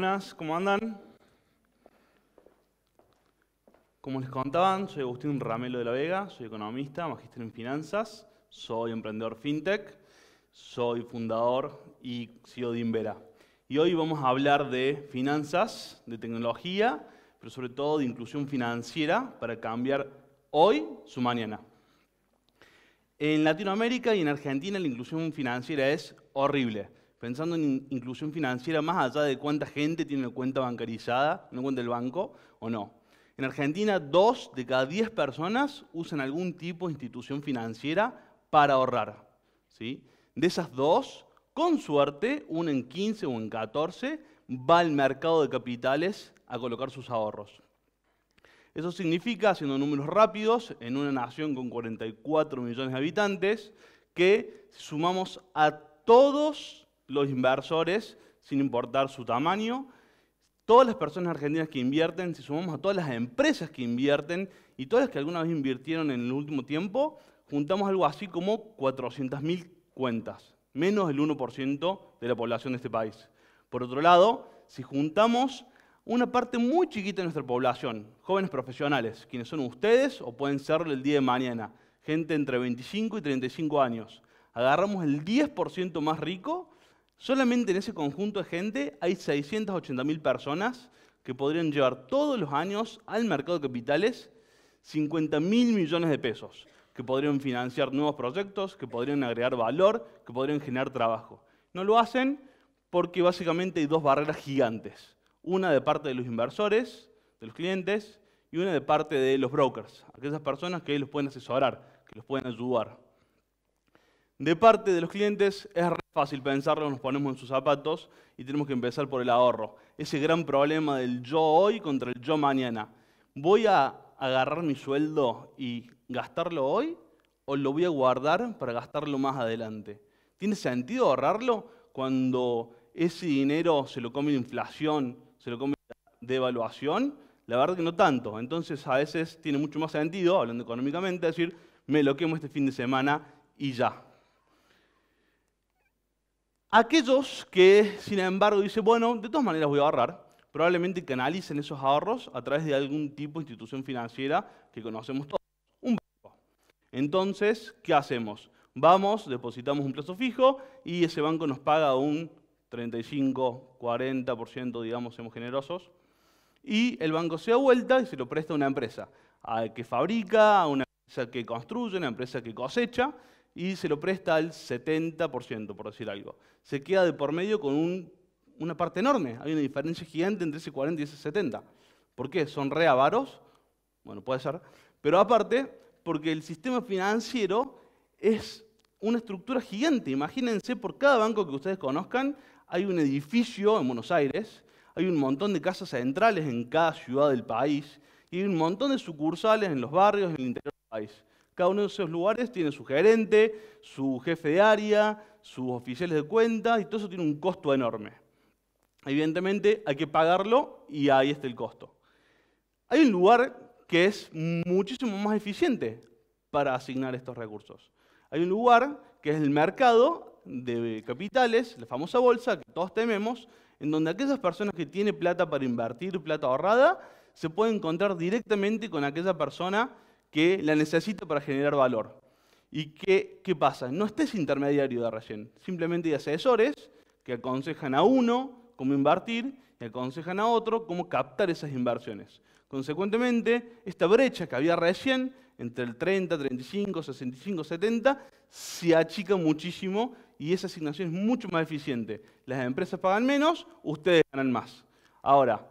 Buenas, ¿cómo andan? Como les contaban, soy Agustín Ramelo de la Vega, soy economista, magíster en finanzas, soy emprendedor fintech, soy fundador y CEO de Invera. Y hoy vamos a hablar de finanzas, de tecnología, pero sobre todo de inclusión financiera para cambiar hoy su mañana. En Latinoamérica y en Argentina la inclusión financiera es horrible pensando en inclusión financiera más allá de cuánta gente tiene cuenta bancarizada, no cuenta el banco o no. En Argentina, dos de cada diez personas usan algún tipo de institución financiera para ahorrar. ¿sí? De esas dos, con suerte, una en 15 o en 14 va al mercado de capitales a colocar sus ahorros. Eso significa, haciendo números rápidos, en una nación con 44 millones de habitantes, que sumamos a todos los inversores, sin importar su tamaño, todas las personas argentinas que invierten, si sumamos a todas las empresas que invierten y todas las que alguna vez invirtieron en el último tiempo, juntamos algo así como 400.000 cuentas, menos el 1% de la población de este país. Por otro lado, si juntamos una parte muy chiquita de nuestra población, jóvenes profesionales, quienes son ustedes o pueden serlo el día de mañana, gente entre 25 y 35 años, agarramos el 10% más rico Solamente en ese conjunto de gente hay 680.000 personas que podrían llevar todos los años al mercado de capitales 50.000 millones de pesos, que podrían financiar nuevos proyectos, que podrían agregar valor, que podrían generar trabajo. No lo hacen porque básicamente hay dos barreras gigantes, una de parte de los inversores, de los clientes, y una de parte de los brokers, aquellas personas que los pueden asesorar, que los pueden ayudar. De parte de los clientes es fácil pensarlo, nos ponemos en sus zapatos y tenemos que empezar por el ahorro. Ese gran problema del yo hoy contra el yo mañana. ¿Voy a agarrar mi sueldo y gastarlo hoy o lo voy a guardar para gastarlo más adelante? ¿Tiene sentido ahorrarlo cuando ese dinero se lo come la inflación, se lo come la devaluación? La verdad que no tanto. Entonces a veces tiene mucho más sentido, hablando económicamente, decir, me lo quemo este fin de semana y ya, Aquellos que, sin embargo, dice bueno, de todas maneras voy a ahorrar, probablemente canalicen esos ahorros a través de algún tipo de institución financiera que conocemos todos, un banco. Entonces, ¿qué hacemos? Vamos, depositamos un plazo fijo y ese banco nos paga un 35, 40%, digamos, somos generosos, y el banco se da vuelta y se lo presta a una empresa, a que fabrica, a una empresa que construye, a una empresa que cosecha, y se lo presta al 70%, por decir algo. Se queda de por medio con una parte enorme. Hay una diferencia gigante entre ese 40 y ese 70. ¿Por qué? ¿Son reavaros Bueno, puede ser. Pero aparte, porque el sistema financiero es una estructura gigante. Imagínense, por cada banco que ustedes conozcan, hay un edificio en Buenos Aires, hay un montón de casas centrales en cada ciudad del país, y hay un montón de sucursales en los barrios, en el interior del país. Cada uno de esos lugares tiene su gerente, su jefe de área, sus oficiales de cuentas y todo eso tiene un costo enorme. Evidentemente hay que pagarlo y ahí está el costo. Hay un lugar que es muchísimo más eficiente para asignar estos recursos. Hay un lugar que es el mercado de capitales, la famosa bolsa que todos tememos, en donde aquellas personas que tienen plata para invertir, plata ahorrada, se pueden encontrar directamente con aquella persona que la necesita para generar valor. ¿Y qué, pasa? No estés intermediario de recién. simplemente hay asesores que aconsejan a uno cómo invertir y aconsejan a otro cómo captar esas inversiones. Consecuentemente, esta brecha que había recién, entre el 30, 35, 65, 70, se achica muchísimo y esa asignación es mucho más eficiente. Las empresas pagan menos, ustedes ganan más. Ahora,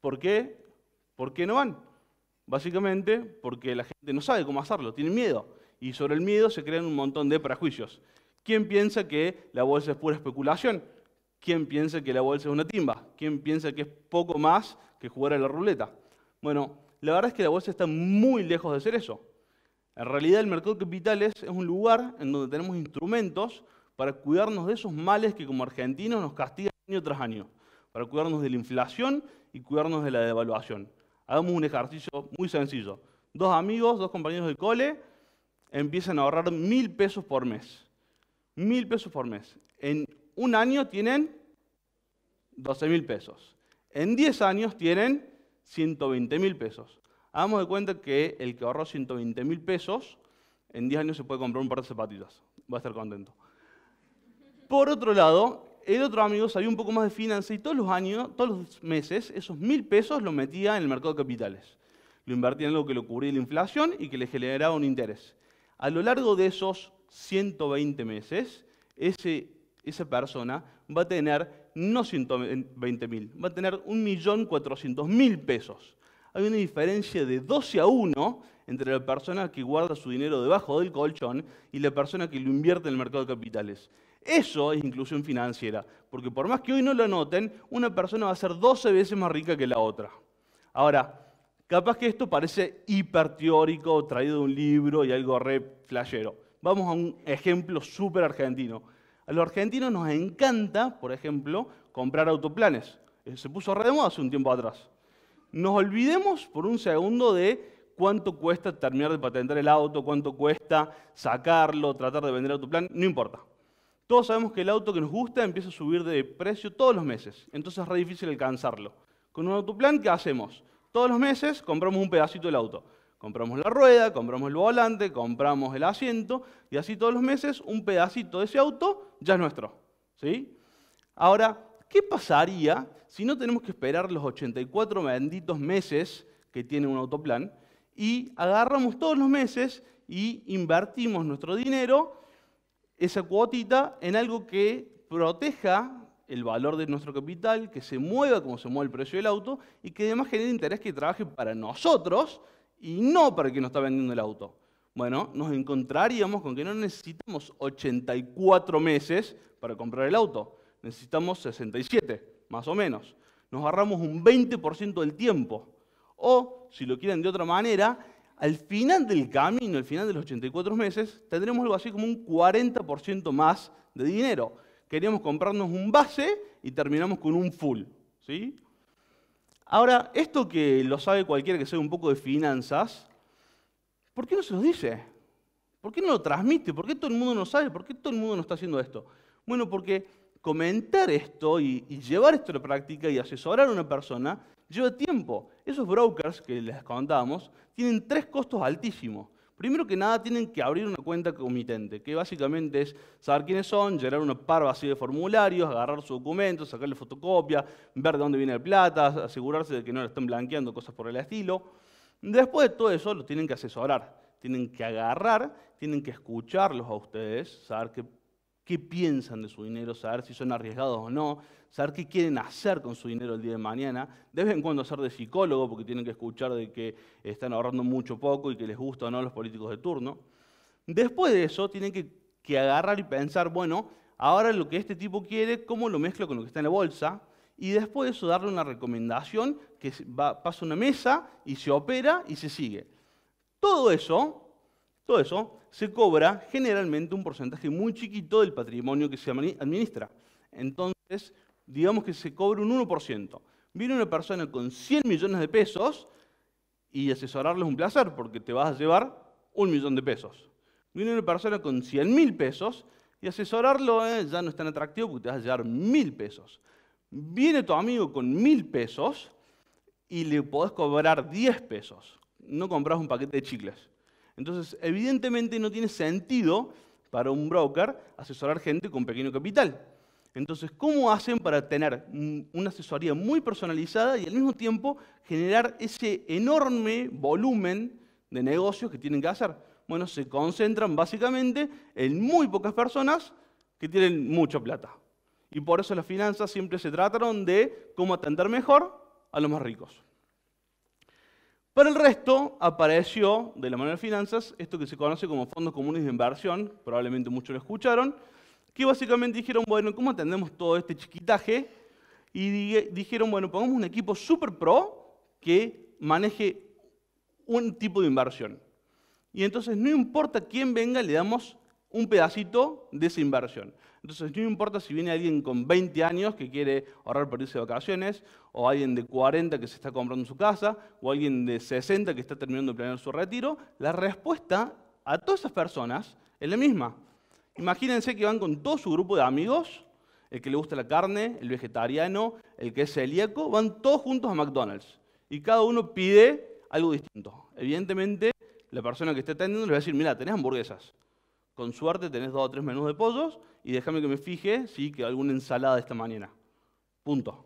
¿por qué? ¿Por qué no van? Básicamente porque la gente no sabe cómo hacerlo, tiene miedo. Y sobre el miedo se crean un montón de prejuicios. ¿Quién piensa que la bolsa es pura especulación? ¿Quién piensa que la bolsa es una timba? ¿Quién piensa que es poco más que jugar a la ruleta? Bueno, la verdad es que la bolsa está muy lejos de ser eso. En realidad el mercado de capitales es un lugar en donde tenemos instrumentos para cuidarnos de esos males que como argentinos nos castigan año tras año, para cuidarnos de la inflación y cuidarnos de la devaluación. Hagamos un ejercicio muy sencillo. Dos amigos, dos compañeros del cole, empiezan a ahorrar mil pesos por mes. Mil pesos por mes. En un año tienen 12 mil pesos. En 10 años tienen 120 mil pesos. Hagamos de cuenta que el que ahorró 120 mil pesos, en 10 años se puede comprar un par de zapatillas. Va a estar contento. Por otro lado, el otro amigo sabía un poco más de finanzas y todos los años, todos los meses, esos mil pesos los metía en el mercado de capitales. Lo invertía en algo que lo cubría la inflación y que le generaba un interés. A lo largo de esos 120 meses, esa persona va a tener no 120 mil, va a tener 1.400.000 pesos. Hay una diferencia de 12 a 1 entre la persona que guarda su dinero debajo del colchón y la persona que lo invierte en el mercado de capitales. Eso es inclusión financiera, porque por más que hoy no lo noten, una persona va a ser 12 veces más rica que la otra. Ahora, capaz que esto parece hiperteórico, traído de un libro y algo re flashero. Vamos a un ejemplo súper argentino. A los argentinos nos encanta, por ejemplo, comprar autoplanes. Eh, se puso re de moda hace un tiempo atrás. Nos olvidemos por un segundo de cuánto cuesta terminar de patentar el auto, cuánto cuesta sacarlo, tratar de vender autoplan, no importa. Todos sabemos que el auto que nos gusta empieza a subir de precio todos los meses, entonces es re difícil alcanzarlo. Con un autoplan, ¿qué hacemos? Todos los meses compramos un pedacito del auto. Compramos la rueda, compramos el volante, compramos el asiento, y así todos los meses un pedacito de ese auto ya es nuestro. ¿sí? Ahora, ¿qué pasaría si no tenemos que esperar los 84 benditos meses que tiene un autoplan y agarramos todos los meses y invertimos nuestro dinero esa cuotita en algo que proteja el valor de nuestro capital, que se mueva como se mueve el precio del auto y que además genere interés que trabaje para nosotros y no para el que nos está vendiendo el auto. Bueno, nos encontraríamos con que no necesitamos 84 meses para comprar el auto, necesitamos 67, más o menos. Nos ahorramos un 20% del tiempo. O, si lo quieren de otra manera, al final del camino, al final de los 84 meses, tendremos algo así como un 40% más de dinero. Queríamos comprarnos un base y terminamos con un full. ¿sí? Ahora, esto que lo sabe cualquiera que sea un poco de finanzas, ¿por qué no se lo dice? ¿Por qué no lo transmite? ¿Por qué todo el mundo no sabe? ¿Por qué todo el mundo no está haciendo esto? Bueno, porque comentar esto y llevar esto a la práctica y asesorar a una persona lleva tiempo. Esos brokers que les contamos tienen tres costos altísimos. Primero que nada, tienen que abrir una cuenta comitente, que básicamente es saber quiénes son, llenar una par vacía de formularios, agarrar su documento, sacarle fotocopia, ver de dónde viene la plata, asegurarse de que no le estén blanqueando, cosas por el estilo. Después de todo eso, lo tienen que asesorar, tienen que agarrar, tienen que escucharlos a ustedes, saber qué piensan de su dinero, saber si son arriesgados o no, saber qué quieren hacer con su dinero el día de mañana. De vez en cuando hacer de psicólogo, porque tienen que escuchar de que están ahorrando mucho poco y que les gusta o no los políticos de turno. Después de eso, tienen que, agarrar y pensar, bueno, ahora lo que este tipo quiere, ¿cómo lo mezclo con lo que está en la bolsa? Y después de eso, darle una recomendación que va, pasa una mesa y se opera y se sigue. Todo eso, todo eso se cobra generalmente un porcentaje muy chiquito del patrimonio que se administra. Entonces, digamos que se cobre un 1%. Viene una persona con 100 millones de pesos y asesorarle es un placer porque te vas a llevar un millón de pesos. Viene una persona con 100 mil pesos y asesorarlo eh, ya no es tan atractivo porque te vas a llevar mil pesos. Viene tu amigo con mil pesos y le podés cobrar 10 pesos. No compras un paquete de chicles. Entonces, evidentemente no tiene sentido para un broker asesorar gente con pequeño capital. Entonces, ¿cómo hacen para tener una asesoría muy personalizada y al mismo tiempo generar ese enorme volumen de negocios que tienen que hacer? Bueno, se concentran básicamente en muy pocas personas que tienen mucha plata. Y por eso las finanzas siempre se trataron de cómo atender mejor a los más ricos. Para el resto apareció, de la mano de finanzas, esto que se conoce como fondos comunes de inversión, probablemente muchos lo escucharon, que básicamente dijeron, bueno, ¿cómo atendemos todo este chiquitaje? Y dijeron, bueno, pongamos un equipo super pro que maneje un tipo de inversión. Y entonces no importa quién venga, le damos un pedacito de esa inversión. Entonces, no importa si viene alguien con 20 años que quiere ahorrar para irse de vacaciones, o alguien de 40 que se está comprando su casa, o alguien de 60 que está terminando de planear su retiro, la respuesta a todas esas personas es la misma. Imagínense que van con todo su grupo de amigos, el que le gusta la carne, el vegetariano, el que es celíaco, van todos juntos a McDonald's y cada uno pide algo distinto. Evidentemente, la persona que esté atendiendo le va a decir, mira, tenés hamburguesas, con suerte tenés dos o tres menús de pollos y déjame que me fije si que alguna ensalada esta mañana. Punto.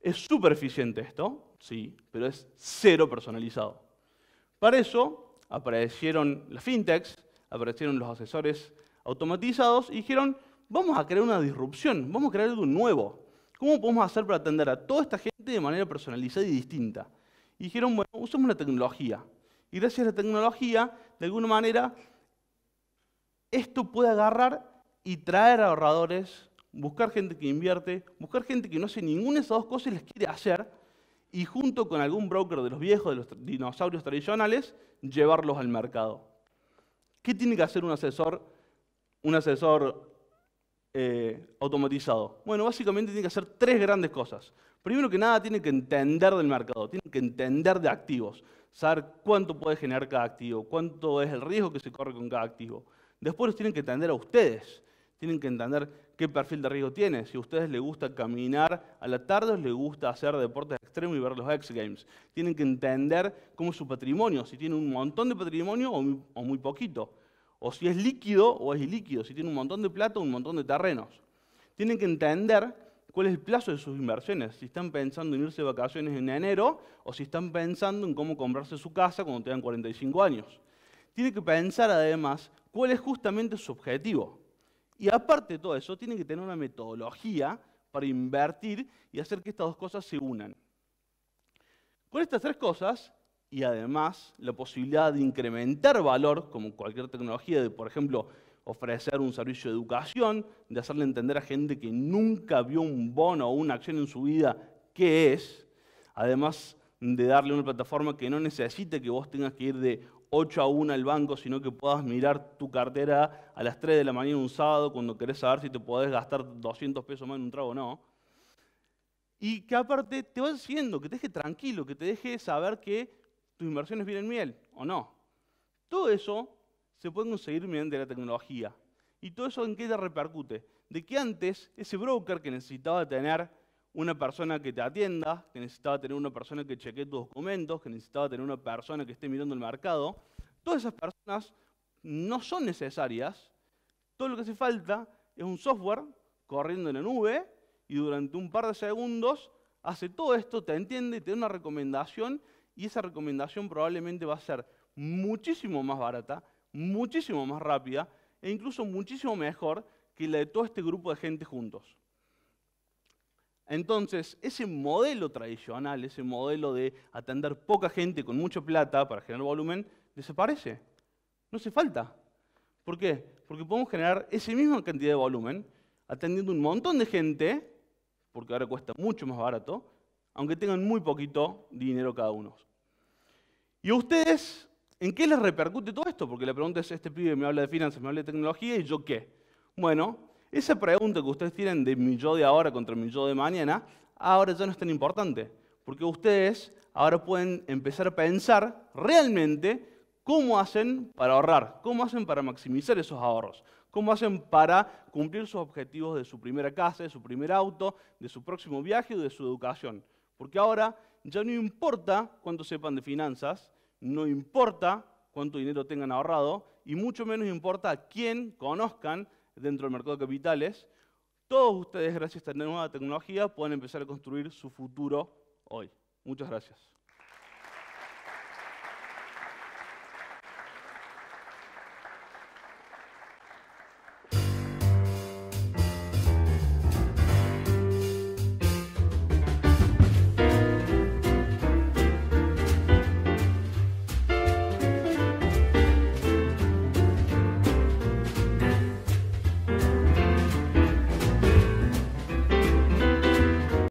Es súper eficiente esto, sí, pero es cero personalizado. Para eso aparecieron las fintechs, aparecieron los asesores automatizados y dijeron, vamos a crear una disrupción, vamos a crear algo nuevo. ¿Cómo podemos hacer para atender a toda esta gente de manera personalizada y distinta? Y dijeron, bueno, usemos la tecnología. Y gracias a la tecnología, de alguna manera, esto puede agarrar y traer ahorradores, buscar gente que invierte, buscar gente que no hace ninguna de esas dos cosas y les quiere hacer, y junto con algún broker de los viejos, de los dinosaurios tradicionales, llevarlos al mercado. ¿Qué tiene que hacer un asesor un asesor eh, automatizado? Bueno, básicamente tiene que hacer tres grandes cosas. Primero que nada, tiene que entender del mercado, tiene que entender de activos, saber cuánto puede generar cada activo, cuánto es el riesgo que se corre con cada activo. Después los tienen que entender a ustedes, tienen que entender qué perfil de riesgo tiene, si a ustedes les gusta caminar a la tarde o les gusta hacer deportes extremos y ver los X Games. Tienen que entender cómo es su patrimonio, si tiene un montón de patrimonio o muy poquito o si es líquido o es ilíquido, si tiene un montón de plata o un montón de terrenos. Tienen que entender cuál es el plazo de sus inversiones, si están pensando en irse de vacaciones en enero o si están pensando en cómo comprarse su casa cuando tengan 45 años. Tienen que pensar además cuál es justamente su objetivo. Y aparte de todo eso, tienen que tener una metodología para invertir y hacer que estas dos cosas se unan. Con estas tres cosas, y además la posibilidad de incrementar valor, como cualquier tecnología, de por ejemplo ofrecer un servicio de educación, de hacerle entender a gente que nunca vio un bono o una acción en su vida qué es, además de darle una plataforma que no necesite que vos tengas que ir de 8 a 1 al banco, sino que puedas mirar tu cartera a las 3 de la mañana un sábado cuando querés saber si te podés gastar 200 pesos más en un trago o no. Y que aparte te vas diciendo, que te deje tranquilo, que te deje saber que tus inversiones vienen miel o no. Todo eso se puede conseguir mediante la tecnología. ¿Y todo eso en qué te repercute? De que antes ese broker que necesitaba tener una persona que te atienda, que necesitaba tener una persona que chequee tus documentos, que necesitaba tener una persona que esté mirando el mercado, todas esas personas no son necesarias. Todo lo que hace falta es un software corriendo en la nube y durante un par de segundos hace todo esto, te entiende, te da una recomendación y esa recomendación probablemente va a ser muchísimo más barata, muchísimo más rápida e incluso muchísimo mejor que la de todo este grupo de gente juntos. Entonces, ese modelo tradicional, ese modelo de atender poca gente con mucha plata para generar volumen, desaparece. No hace falta. ¿Por qué? Porque podemos generar esa misma cantidad de volumen atendiendo un montón de gente, porque ahora cuesta mucho más barato, aunque tengan muy poquito dinero cada uno. ¿Y a ustedes en qué les repercute todo esto? Porque la pregunta es, este pibe me habla de finanzas, me habla de tecnología y yo qué. Bueno, esa pregunta que ustedes tienen de mi yo de ahora contra mi yo de mañana, ahora ya no es tan importante, porque ustedes ahora pueden empezar a pensar realmente cómo hacen para ahorrar, cómo hacen para maximizar esos ahorros, cómo hacen para cumplir sus objetivos de su primera casa, de su primer auto, de su próximo viaje o de su educación. Porque ahora ya no importa cuánto sepan de finanzas, no importa cuánto dinero tengan ahorrado y mucho menos importa a quién conozcan dentro del mercado de capitales. Todos ustedes, gracias a esta nueva tecnología, pueden empezar a construir su futuro hoy. Muchas gracias.